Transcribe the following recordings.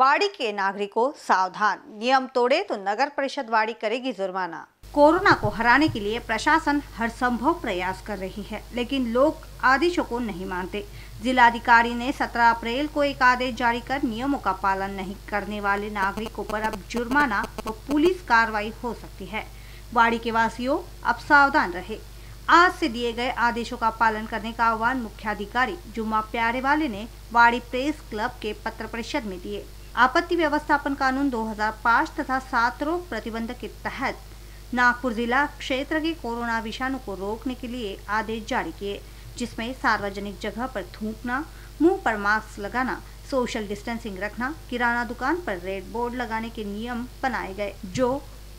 वाड़ी के नागरिकों सावधान नियम तोड़े तो नगर परिषद वाड़ी करेगी जुर्माना कोरोना को हराने के लिए प्रशासन हर संभव प्रयास कर रही है लेकिन लोग आदेशों को नहीं मानते जिलाधिकारी ने 17 अप्रैल को एक आदेश जारी कर नियमों का पालन नहीं करने वाले नागरिकों पर अब जुर्माना व पुलिस कार्रवाई हो सकती है वाड़ी के वासियों अब सावधान रहे आज से दिए गए आदेशों का पालन करने का आह्वान मुख्याधिकारी जुम्मा वाले ने वाड़ी प्रेस क्लब के पत्र परिषद में दिए आपत्ति व्यवस्थापन कानून 2005 तथा सात रोग प्रतिबंध के तहत नागपुर जिला क्षेत्र के कोरोना विषाणु को रोकने के लिए आदेश जारी किए जिसमें सार्वजनिक जगह पर थूकना मुंह पर मास्क लगाना सोशल डिस्टेंसिंग रखना किराना दुकान पर रेड बोर्ड लगाने के नियम बनाए गए जो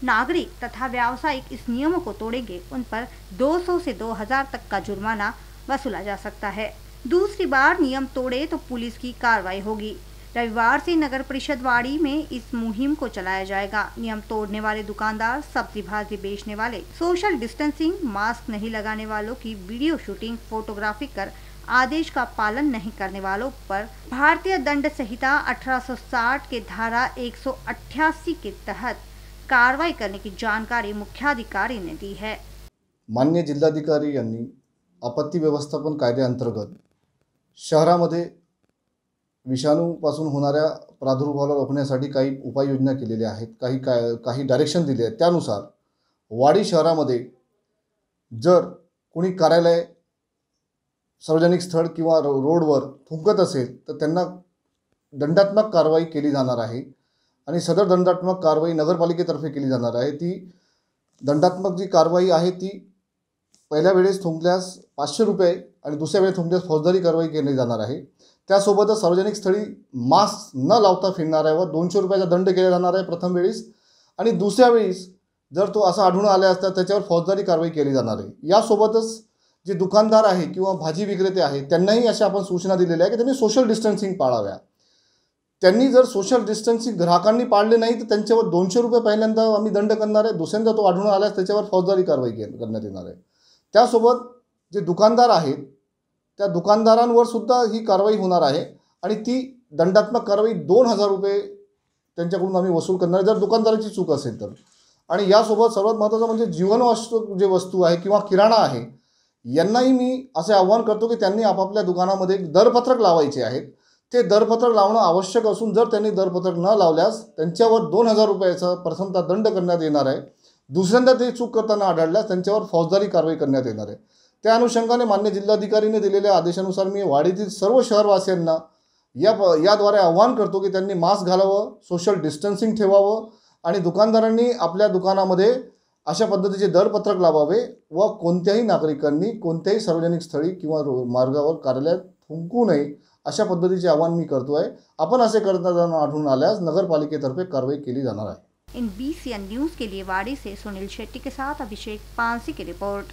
नागरिक तथा व्यावसायिक इस नियमों को तोड़ेंगे उन पर 200 से 2000 तक का जुर्माना वसूला जा सकता है दूसरी बार नियम तोड़े तो पुलिस की कार्रवाई होगी रविवार से नगर परिषद वाड़ी में इस मुहिम को चलाया जाएगा नियम तोड़ने वाले दुकानदार सब्जी भाजी बेचने वाले सोशल डिस्टेंसिंग मास्क नहीं लगाने वालों की वीडियो शूटिंग फोटोग्राफी कर आदेश का पालन नहीं करने वालों पर भारतीय दंड संहिता 1860 के धारा 188 के तहत कार्रवाई करने की जानकारी मुख्याधिकारी ने दी है मान्य जिल्हाधिकारी यांनी आपत्ती व्यवस्थापन कायद्याअंतर्गत शहरामध्ये विषाणूपासून होणाऱ्या प्रादुर्भावाला रोखण्यासाठी काही उपाययोजना केलेल्या आहेत काही काय काही डायरेक्शन दिले आहेत त्यानुसार वाडी शहरामध्ये जर कोणी कार्यालय सार्वजनिक स्थळ किंवा रो रोडवर थुंकत असेल तर त्यांना दंडात्मक कारवाई केली जाणार आहे आणि सदर दंडात्मक कारवाई नगरपालिकेतर्फे केली जाणार आहे ती दंडात्मक जी कारवाई आहे ती पहिल्या वेळेस थुंकल्यास पाचशे रुपये आणि दुसऱ्या वेळेस थुंकल्यास फौजदारी कारवाई केली जाणार आहे त्यासोबतच सार्वजनिक स्थळी मास्क न लावता फिरणाऱ्यावर दोनशे रुपयाचा दंड केला जाणार आहे प्रथम वेळीस आणि दुसऱ्या वेळीस जर तो असा आढळून आला असता त्याच्यावर फौजदारी कारवाई केली जाणार आहे यासोबतच जे दुकानदार आहे किंवा भाजी विक्रेते आहेत त्यांनाही अशा आपण सूचना दिलेल्या आहे की त्यांनी सोशल डिस्टन्सिंग पाळाव्या त्यांनी जर सोशल डिस्टन्सिंग ग्राहकांनी पाळले नाही तर त्यांच्यावर दोनशे रुपये पहिल्यांदा आम्ही दंड करणार आहे दुसऱ्यांदा तो आढळून आल्यास त्याच्यावर फौजदारी कारवाई करण्यात येणार आहे त्यासोबत जे दुकानदार आहेत त्या दुकानदारांवर सुद्धा ही कारवाई होणार आहे आणि ती दंडात्मक कारवाई दोन हजार रुपये त्यांच्याकडून आम्ही वसूल करणार जर दुकानदाराची चूक असेल तर आणि यासोबत सर्वात महत्त्वाचं म्हणजे जीवनवास्तू जे वस्तू आहे किंवा किराणा आहे यांनाही मी असे आव्हान करतो की त्यांनी आपापल्या दुकानामध्ये एक दरपत्रक लावायचे आहेत ते दरपत्रक लावणं आवश्यक असून जर त्यांनी दरपत्रक न लावल्यास त्यांच्यावर दोन हजार रुपयाचा प्रथमता दंड करण्यात येणार आहे दुसऱ्यांदा ते चूक करताना आढळल्यास त्यांच्यावर फौजदारी कारवाई करण्यात येणार आहे त्या अनुषंगाने मान्य जिल्हाधिकारीने दिलेल्या आदेशानुसार मी वाडीतील सर्व शहरवासियांना या याद्वारे आव्हान करतो की त्यांनी मास्क घालावं सोशल डिस्टन्सिंग ठेवावं आणि दुकानदारांनी आपल्या दुकानामध्ये अशा पद्धतीचे दरपत्रक लावावे व कोणत्याही नागरिकांनी कोणत्याही सार्वजनिक स्थळी किंवा मार्गावर कार्यालयात थुंकू नये अशा पद्धतीचे आव्हान मी करतो आहे आपण असे करताना आढळून आल्यास नगरपालिकेतर्फे कारवाई केली जाणार आहे इन बी सी एन न्यूज़ के लिए वाड़ी से सुनील शेट्टी के साथ अभिषेक पानसी की रिपोर्ट